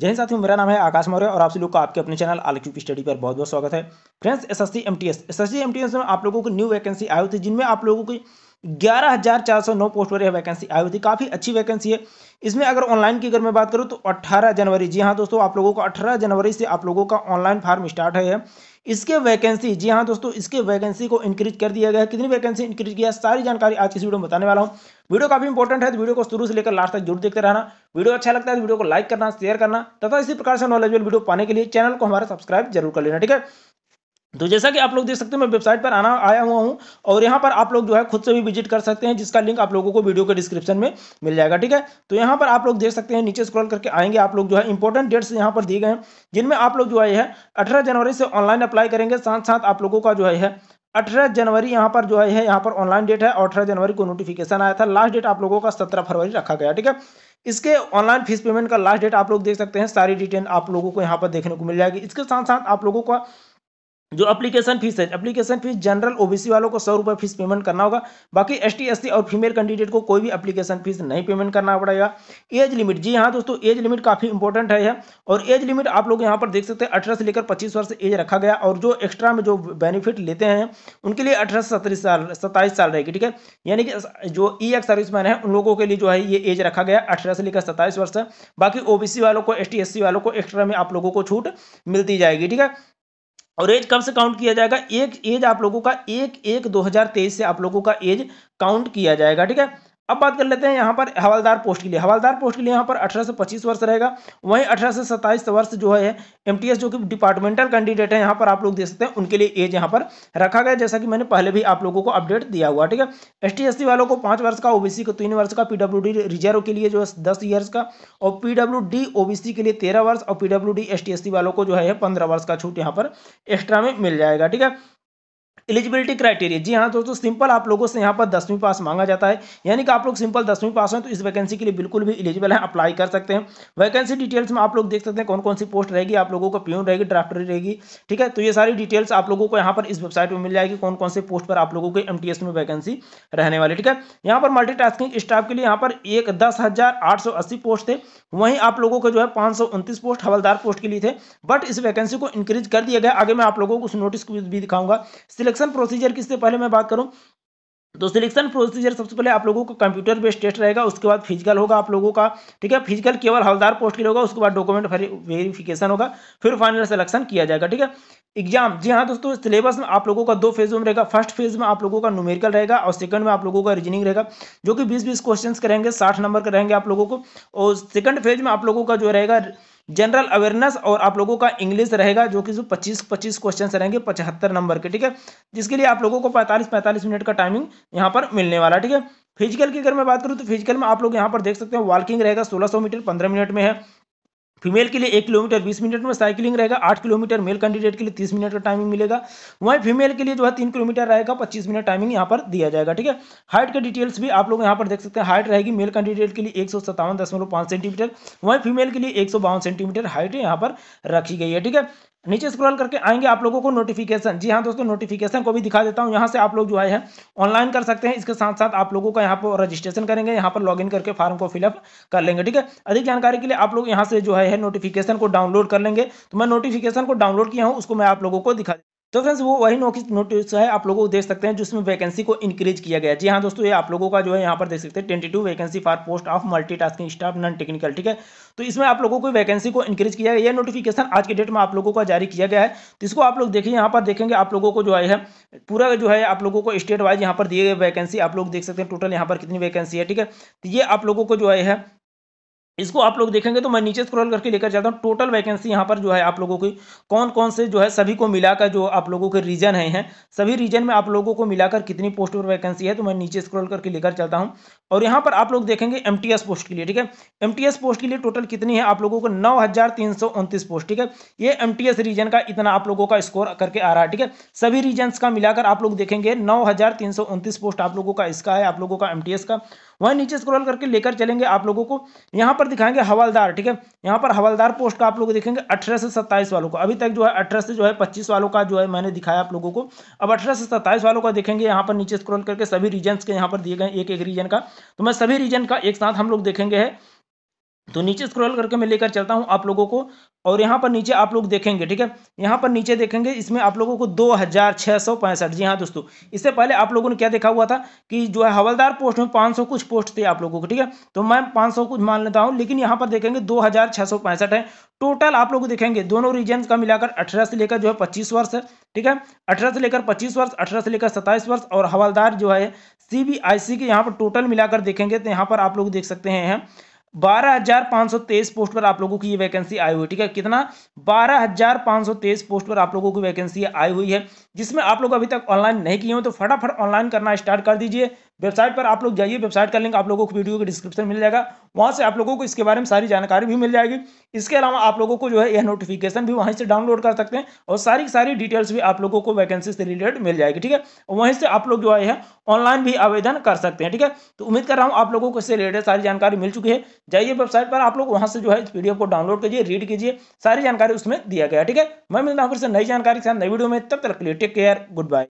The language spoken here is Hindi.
जय हिंद साथियों मेरा नाम है आकाश मौर्य और आप सभी लोग का आपके अपने चैनल आलोक स्टडी पर बहुत बहुत स्वागत है friends S S S S में आप लोगों को न्यू वैकेंसी आई हुई थी जिनमें आप लोगों की ग्यारह हज़ार चार सौ नौ पोस्ट पर यह वैकेंसी आई हुई थी काफ़ी अच्छी वैकेंसी है इसमें अगर ऑनलाइन की अगर मैं बात करूँ तो 18 जनवरी जी हाँ दोस्तों आप लोगों का 18 जनवरी से आप लोगों का ऑनलाइन फार्म स्टार्ट है इसके वैकेंसी जी हाँ दोस्तों इसके वैकेंसी को इंक्रीज कर दिया गया है कितनी वैकेंसी इंक्रीज किया सारी जानकारी आज की वीडियो में बताने वाला हूँ वीडियो काफी इंपॉर्टेंट है तो वीडियो को शुरू से लेकर लास्ट तक जरूर देखते रहना वीडियो अच्छा लगता है तो वीडियो को लाइक करना शेयर करना तथा इसी प्रकार से नॉलेजेबल वीडियो पाने के लिए चैनल को हमारा सब्सक्राइब जरूर कर लेना ठीक है तो जैसा कि आप लोग देख सकते हैं मैं वेबसाइट पर आना आया हुआ हूं और यहां पर आप लोग जो है खुद से भी विजिट कर सकते हैं जिसका लिंक आप लोगों को वीडियो के डिस्क्रिप्शन में मिल जाएगा ठीक है तो यहां पर आप लोग देख सकते हैं नीचे स्क्रॉल करके आएंगे आप लोग जो है इंपॉर्टेंट डेट्स यहां पर दिए गए हैं जिनमें आप लोग जो है अठारह जनवरी से ऑनलाइन अप्लाई करेंगे साथ साथ आप लोगों का जो है अठारह जनवरी यहाँ पर जो है यहाँ पर ऑनलाइन डेट है अठारह जनवरी को नोटिफिकेशन आया था लास्ट डेट आप लोगों का सत्रह फरवरी रखा गया ठीक है इसके ऑनलाइन फीस पेमेंट का लास्ट डेट आप लोग देख सकते हैं सारी डिटेल आप लोगों को यहाँ पर देखने को मिल जाएगी इसके साथ साथ आप लोगों का जो एप्लीकेशन फीस है एप्लीकेशन फीस जनरल ओबीसी वालों को सौ रुपये फीस पेमेंट करना होगा बाकी एस टी और फीमेल कैंडिडेट को कोई भी एप्लीकेशन फीस नहीं पेमेंट करना पड़ेगा एज लिमिट जी हाँ दोस्तों एज लिमिट काफ़ी इंपॉर्टेंट है और एज लिमिट आप लोग यहाँ पर देख सकते हैं अठारह से लेकर पच्चीस वर्ष एज रखा गया और जो एक्स्ट्रा में जो बेनिफिट लेते हैं उनके लिए अठारह से सत्तीस साल सत्ताईस साल रहेगी ठीक है यानी कि जो ई एक्स सर्विसमैन है उन लोगों के लिए जो है ये एज रखा गया अठारह से लेकर सत्ताईस वर्ष बाकी ओ वालों को एस वालों को एक्स्ट्रा में आप लोगों को छूट मिलती जाएगी ठीक है और एज कब से काउंट किया जाएगा एक एज आप लोगों का एक एक तेईस से आप लोगों का एज काउंट किया जाएगा ठीक है अब बात कर लेते हैं यहाँ पर हवलदार पोस्ट के लिए हवलदार पोस्ट के लिए यहाँ पर अठारह से पच्चीस वर्ष रहेगा वहीं अठारह से सत्ताईस वर्ष जो है एमटीएस जो कि डिपार्टमेंटल कैंडिडेट है यहाँ पर आप लोग देख सकते हैं उनके लिए एज यहाँ पर रखा गया जैसा कि मैंने पहले भी आप लोगों को अपडेट दिया हुआ ठीक है एस टी वालों को पाँच वर्ष का ओबीसी को तीन वर्ष का पीडब्ल्यू रिजर्व के लिए जो है दस ईयर्स का और पीडब्ल्यू ओबीसी के लिए तेरह वर्ष और पीडब्ल्यू डी वालों को जो है पंद्रह वर्ष का छूट यहाँ पर एक्स्ट्रा में मिल जाएगा ठीक है एलिजिबिलिटी क्राइटेरिया जी हाँ दोस्तों सिंपल आप लोगों से यहाँ पर दसवीं पास मांगा जाता है यानी कि आप लोग सिंपल दसवीं पास हैं तो इस वैकेंसी के लिए बिल्कुल भी एलिजिबल है अप्लाई कर सकते हैं वैकेंसी डिटेल्स में आप लोग देख सकते हैं कौन कौन सी पोस्ट रहेगी आप लोगों को प्यून रहेगी ड्राफ्टरी रहेगी ठीक है तो ये सारी डिटेल्स आप लोगों को यहाँ पर इस वेबसाइट में मिल जाएगी कौन कौन से पोस्ट पर आप लोगों के एम में वैकेंसी रहने वाली ठीक है यहाँ पर मल्टी स्टाफ के लिए यहाँ पर एक दस पोस्ट थे वहीं आप लोगों को जो है पाँच पोस्ट हवलदार पोस्ट के लिए थे बट इस वैकेंसी को इंक्रीज कर दिया गया आगे मैं आप लोगों को उस नोटिस को भी दिखाऊंगा सिलेक्शन प्रोसीजर किससे पहले मैं बात करूँ तो सिलेक्शन प्रोसीजर सबसे पहले आप लोगों को कंप्यूटर बेस्ड टेस्ट रहेगा उसके बाद फिजिकल होगा आप लोगों का ठीक है फिजिकल केवल हलदार पोस्ट के लिए होगा उसके बाद डॉक्यूमेंट वेरिफिकेशन होगा फिर फाइनल सिलेक्शन किया जाएगा ठीक है एग्जाम जी हाँ दोस्तों सिलेबस में आप लोगों का दो फेज में रहेगा फर्स्ट फेज में आप लोगों का न्यूमेरिकल रहेगा और सेकंड में आप लोगों का रीजनिंग रहेगा जो कि बीस बीस क्वेश्चन करेंगे साठ नंबर का रहेंगे आप लोगों को और सेकंड फेज में आप लोगों का जो रहेगा जनरल अवेयरनेस और आप लोगों का इंग्लिश रहेगा जो कि पच्चीस पच्चीस क्वेश्चन रहेंगे पचहत्तर नंबर के ठीक है जिसके लिए आप लोगों को पैंतालीस पैंतालीस मिनट का टाइमिंग यहाँ पर मिलने वाला ठीक है फिजिकल की अगर मैं बात करूँ तो फिजिकल में आप लोग यहाँ पर देख सकते हैं वॉकिंग रहेगा सोलह सौ मीटर पंद्रह मिनट में है फीमेल के लिए एक किलोमीटर बीस मिनट में साइकिलिंग रहेगा आठ किलोमीटर मेल कैंडिडेट के लिए तीस मिनट का टाइमिंग मिलेगा वहीं फीमेल के लिए जो है तीन किलोमीटर रहेगा पच्चीस मिनट टाइमिंग यहाँ पर दिया जाएगा ठीक है हाइट का डिटेल्स भी आप लोग यहाँ पर देख सकते हैं हाइट रहेगी मेल कैंडिडेट के लिए एक सेंटीमीटर वहीं फीमेल के लिए एक सेंटीमीटर हाइट यहाँ पर रखी गई है ठीक है नीचे स्क्रॉल करके आएंगे आप लोगों को नोटिफिकेशन जी हाँ दोस्तों नोटिफिकेशन को भी दिखा देता हूँ यहाँ से आप लोग जो है ऑनलाइन कर सकते हैं इसके साथ साथ आप लोगों का यहाँ पर रजिस्ट्रेशन करेंगे यहाँ पर लॉगिन करके फॉर्म को फिलअप कर लेंगे ठीक है अधिक जानकारी के लिए आप लोग यहाँ से जो है नोटिफिकेशन को डाउनलोड कर लेंगे तो मैं नोटिफिकेशन को डाउनलोड किया हूँ उसको मैं आप लोगों को दिखा तो फ्रेंड्स वो वही नोटिस नोटिस है आप लोगों को देख सकते हैं जिसमें वैकेंसी को इंक्रीज किया गया है जी हाँ दोस्तों ये आप लोगों का जो है यहाँ पर देख सकते हैं twenty two vacancy for post of multitasking staff non technical ठीक है तो इसमें आप लोगों को वैकेंसी को इंक्रीज किया गया यह नोटिफिकेशन आज के डेट में आप लोगों का जारी किया गया है तो इसको आप लोग देखिए यहाँ पर देखेंगे आप लोगों को जो है पूरा जो है आप लोगों को स्टेट वाइज यहाँ पर दिए गए वैकेंसी आप लोग देख सकते हैं टोटल यहाँ पर कितनी वैकेंसी है ठीक है तो ये आप लोगों को जो है इसको आप लोग देखेंगे तो मैं नीचे स्क्रॉल करके लेकर जाता हूँ टोटल वैकेंसी यहाँ पर जो है आप लोगों की कौन कौन से जो है सभी को मिलाकर जो आप लोगों के रीजन है, हैं सभी रीजन में आप लोगों को मिलाकर कितनी पोस्ट और वैकेंसी है तो मैं नीचे स्क्रॉल करके लेकर चलता हूँ और यहाँ पर आप लोग देखेंगे एम पोस्ट के लिए ठीक है एम पोस्ट के लिए टोटल कितनी है आप लोगों को नौ पोस्ट ठीक है ये एम रीजन का इतना आप लोगों का स्कोर करके आ रहा है ठीक है सभी रीजन का मिलाकर आप लोग देखेंगे नौ पोस्ट आप लोगों का इसका है आप लोगों का एम का वहीं नीचे स्क्रॉल करके लेकर चलेंगे आप लोगों को यहाँ पर दिखाएंगे हवलदार ठीक है यहाँ पर हवलदार पोस्ट का आप लोग देखेंगे अठारह से सत्ताईस वालों को अभी तक जो है अठारह से जो है पच्चीस वालों का जो है मैंने दिखाया आप लोगों को अब अठारह से सत्ताईस वालों का देखेंगे यहाँ पर नीचे स्क्रॉल करके सभी रीजन के यहाँ पर दिए गए एक एक रीजन का तो मैं सभी रीजन का एक साथ हम लोग देखेंगे है तो नीचे स्क्रॉल करके मैं लेकर चलता हूँ आप लोगों को और यहाँ पर नीचे आप लोग देखेंगे ठीक है यहाँ पर नीचे देखेंगे इसमें आप लोगों को दो हज़ार छः सौ पैंसठ जी हाँ दोस्तों इससे पहले आप लोगों ने क्या देखा हुआ था कि जो है हवलदार पोस्ट में पाँच सौ कुछ पोस्ट थे आप लोगों को ठीक है तो मैं पाँच सौ कुछ मान लेता हूँ लेकिन यहाँ पर देखेंगे दो हज़ार छह सौ पैंसठ है टोटल आप लोग देखेंगे दोनों रीजन का मिलाकर अठारह से लेकर जो है पच्चीस वर्ष है ठीक है अठारह से लेकर पच्चीस वर्ष अठारह से लेकर सत्ताईस वर्ष और हवलदार जो है सी बी आई सी के यहाँ पर टोटल मिलाकर देखेंगे तो यहाँ पर आप लोग देख सकते हैं बारह पोस्ट पर आप लोगों की ये वैकेंसी आई हुई ठीक है कितना बारह पोस्ट पर आप लोगों की वैकेंसी आई हुई है जिसमें आप लोग अभी तक ऑनलाइन नहीं किए हो तो फटाफट ऑनलाइन करना स्टार्ट कर दीजिए वेबसाइट पर आप लोग जाइए वेबसाइट का लिंक आप लोगों को वीडियो के डिस्क्रिप्शन मिल जाएगा वहाँ से आप लोगों को इसके बारे में सारी जानकारी भी मिल जाएगी इसके अलावा आप लोगों को जो है यह नोटिफिकेशन भी वहीं से डाउनलोड कर सकते हैं और सारी की सारी डिटेल्स भी आप लोगों को वैकेंसी से रिलेटेड मिल जाएगी ठीक है और वहीं से आप लोग जो है ऑनलाइन भी आवेदन कर सकते हैं ठीक है तो उम्मीद कर रहा हूँ आप लोगों को इससे रिलेटेड सारी जानकारी मिल चुकी है जाइए वेबसाइट पर आप लोग वहाँ से जो है इस पी को डाउनलोड कीजिए रीड कीजिए सारी जानकारी उसमें दिया गया ठीक है मैं मिलता हूँ फिर से नई जानकारी के साथ नई वीडियो में तब तक लिए टेक केयर गुड बाय